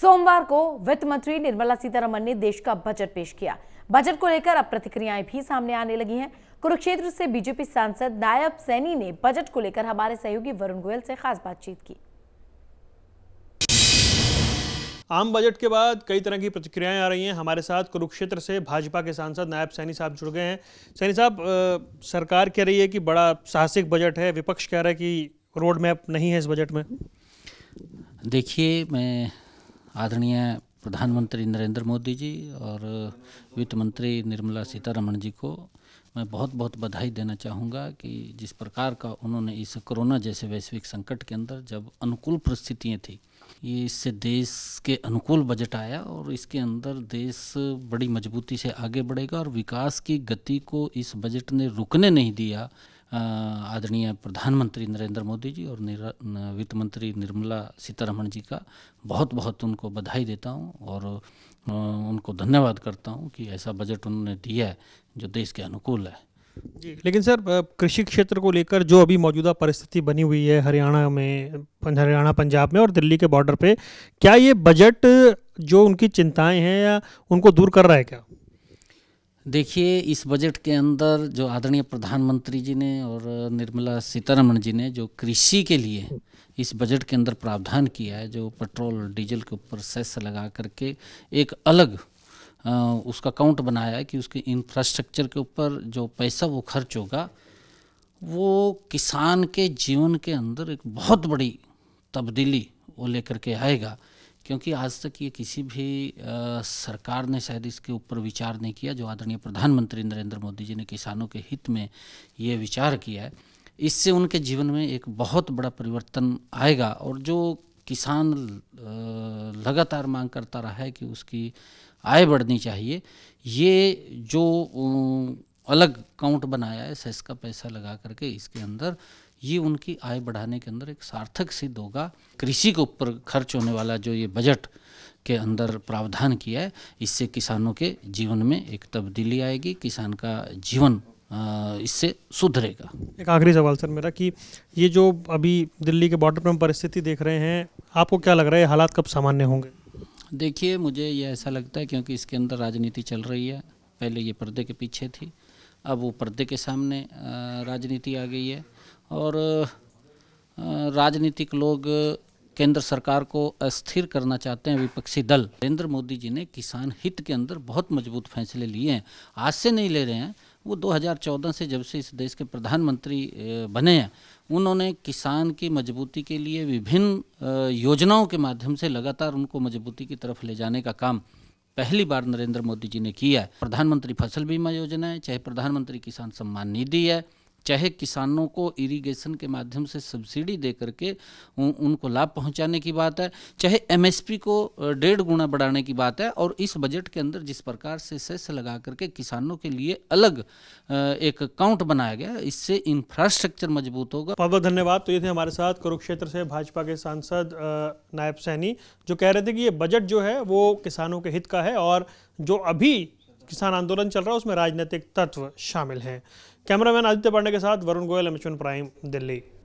सोमवार को वित्त मंत्री निर्मला सीतारमन ने देश का बजट पेश किया बजट को लेकर अब प्रतिक्रियाएं भी सामने आने लगी हैं कुरुक्षेत्र से बीजेपी सांसद नायब सैनी ने बजट को लेकर हमारे सहयोगी वरुण गोयल से खास बातचीत की आम बजट के बाद कई तरह की प्रतिक्रियाएं आ रही हैं हमारे साथ कुरुक्षेत्र से भाजपा के सांसद नायब सैनी साहब जुड़ गए हैं सैनी साहब सरकार कह रही है कि बड़ा साहसिक बजट है विपक्ष कह रहा है कि रोड मैप नहीं है इस बजट में देखिए मैं आदरणीय प्रधानमंत्री नरेंद्र मोदी जी और वित्त मंत्री निर्मला सीतारमण जी को मैं बहुत बहुत बधाई देना चाहूँगा कि जिस प्रकार का उन्होंने इस कोरोना जैसे वैश्विक संकट के अंदर जब अनुकूल परिस्थितियाँ थी ये इससे देश के अनुकूल बजट आया और इसके अंदर देश बड़ी मजबूती से आगे बढ़ेगा और विकास की गति को इस बजट ने रुकने नहीं दिया आदरणीय प्रधानमंत्री नरेंद्र मोदी जी और वित्त मंत्री निर्मला सीतारमण जी का बहुत बहुत उनको बधाई देता हूँ और उनको धन्यवाद करता हूँ कि ऐसा बजट उन्होंने दिया है जो देश के अनुकूल है जी लेकिन सर कृषि क्षेत्र को लेकर जो अभी मौजूदा परिस्थिति बनी हुई है हरियाणा में हरियाणा पंजाब में और दिल्ली के बॉर्डर पे क्या ये बजट जो उनकी चिंताएं हैं या उनको दूर कर रहा है क्या देखिए इस बजट के अंदर जो आदरणीय प्रधानमंत्री जी ने और निर्मला सीतारमण जी ने जो कृषि के लिए इस बजट के अंदर प्रावधान किया है जो पेट्रोल और डीजल के ऊपर सेस लगा करके एक अलग आ, उसका काउंट बनाया है कि उसके इंफ्रास्ट्रक्चर के ऊपर जो पैसा वो खर्च होगा वो किसान के जीवन के अंदर एक बहुत बड़ी तब्दीली वो लेकर के आएगा क्योंकि आज तक ये किसी भी आ, सरकार ने शायद इसके ऊपर विचार नहीं किया जो आदरणीय प्रधानमंत्री नरेंद्र मोदी जी ने किसानों के हित में ये विचार किया है इससे उनके जीवन में एक बहुत बड़ा परिवर्तन आएगा और जो किसान लगातार मांग करता रहा है कि उसकी आय बढ़नी चाहिए ये जो अलग काउंट बनाया है सेस का पैसा लगा करके इसके अंदर ये उनकी आय बढ़ाने के अंदर एक सार्थक सिद्ध होगा कृषि के ऊपर खर्च होने वाला जो ये बजट के अंदर प्रावधान किया है इससे किसानों के जीवन में एक तब्दीली आएगी किसान का जीवन इससे सुधरेगा एक आखिरी सवाल सर मेरा कि ये जो अभी दिल्ली के बॉर्डर पर हम परिस्थिति देख रहे हैं आपको क्या लग रहा है हालात कब सामान्य होंगे देखिए मुझे ये ऐसा लगता है क्योंकि इसके अंदर राजनीति चल रही है पहले ये पर्दे के पीछे थी अब वो पर्दे के सामने राजनीति आ गई है और राजनीतिक लोग केंद्र सरकार को अस्थिर करना चाहते हैं विपक्षी दल नरेंद्र मोदी जी ने किसान हित के अंदर बहुत मजबूत फैसले लिए हैं आज से नहीं ले रहे हैं वो 2014 से जब से इस देश के प्रधानमंत्री बने हैं उन्होंने किसान की मजबूती के लिए विभिन्न योजनाओं के माध्यम से लगातार उनको मजबूती की तरफ ले जाने का काम पहली बार नरेंद्र मोदी जी ने किया है प्रधानमंत्री फसल बीमा योजना है चाहे प्रधानमंत्री किसान सम्मान निधि है चाहे किसानों को इरिगेशन के माध्यम से सब्सिडी दे करके उ, उनको लाभ पहुंचाने की बात है चाहे एमएसपी को डेढ़ गुना बढ़ाने की बात है और इस बजट के अंदर जिस प्रकार से सेस लगा करके किसानों के लिए अलग एक अकाउंट बनाया गया इससे इंफ्रास्ट्रक्चर मजबूत होगा बहुत बहुत धन्यवाद तो ये थे हमारे साथ कुरुक्षेत्र से भाजपा के सांसद नायब सैनी जो कह रहे थे कि ये बजट जो है वो किसानों के हित का है और जो अभी किसान आंदोलन चल रहा है उसमें राजनीतिक तत्व शामिल हैं कैमरामैन आदित्य पांडे के साथ वरुण गोयल एम प्राइम दिल्ली